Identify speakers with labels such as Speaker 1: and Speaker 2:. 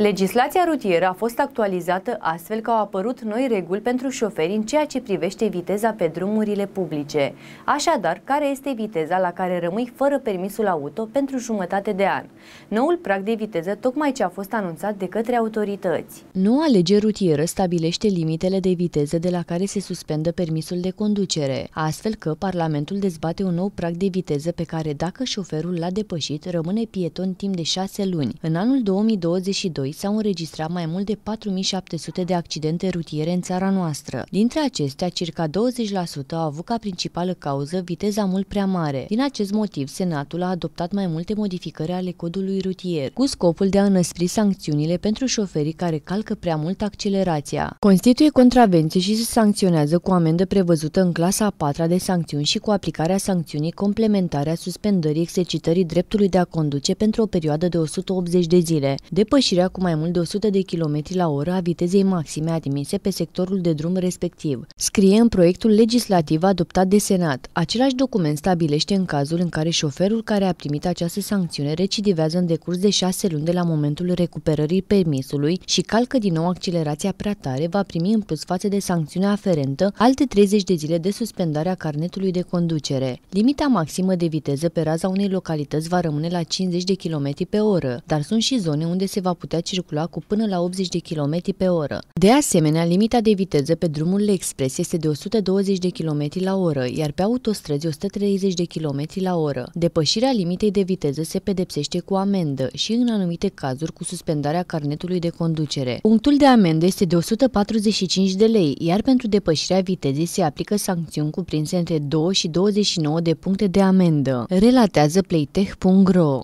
Speaker 1: Legislația rutieră a fost actualizată astfel că au apărut noi reguli pentru șoferi în ceea ce privește viteza pe drumurile publice. Așadar, care este viteza la care rămâi fără permisul auto pentru jumătate de an? Noul prag de viteză tocmai ce a fost anunțat de către autorități. Noua lege rutieră stabilește limitele de viteză de la care se suspendă permisul de conducere, astfel că Parlamentul dezbate un nou prag de viteză pe care, dacă șoferul l-a depășit, rămâne pieton timp de șase luni. În anul 2022, 2022 s-au înregistrat mai mult de 4700 de accidente rutiere în țara noastră. Dintre acestea, circa 20% au avut ca principală cauză viteza mult prea mare. Din acest motiv, Senatul a adoptat mai multe modificări ale codului rutier, cu scopul de a înăspri sancțiunile pentru șoferii care calcă prea mult accelerația. Constituie contravenție și se sancționează cu amendă prevăzută în clasa a patra de sancțiuni și cu aplicarea sancțiunii complementare a suspendării exercitării dreptului de a conduce pentru o perioadă de 180 de zile, depășirea cu mai mult de 100 de km la oră a vitezei maxime admise pe sectorul de drum respectiv. Scrie în proiectul legislativ adoptat de Senat. Același document stabilește în cazul în care șoferul care a primit această sancțiune recidivează în decurs de 6 luni de la momentul recuperării permisului și calcă din nou accelerația prea tare, va primi în plus față de sancțiunea aferentă alte 30 de zile de suspendare a carnetului de conducere. Limita maximă de viteză pe raza unei localități va rămâne la 50 de km pe oră, dar sunt și zone unde se va putea putea circula cu până la 80 de km pe oră. De asemenea, limita de viteză pe drumurile expres este de 120 de km la oră, iar pe autostrăzi 130 de km la oră. Depășirea limitei de viteză se pedepsește cu amendă și în anumite cazuri cu suspendarea carnetului de conducere. Punctul de amendă este de 145 de lei, iar pentru depășirea vitezei se aplică sancțiuni cuprinse între 2 și 29 de puncte de amendă. Relatează playtech.ro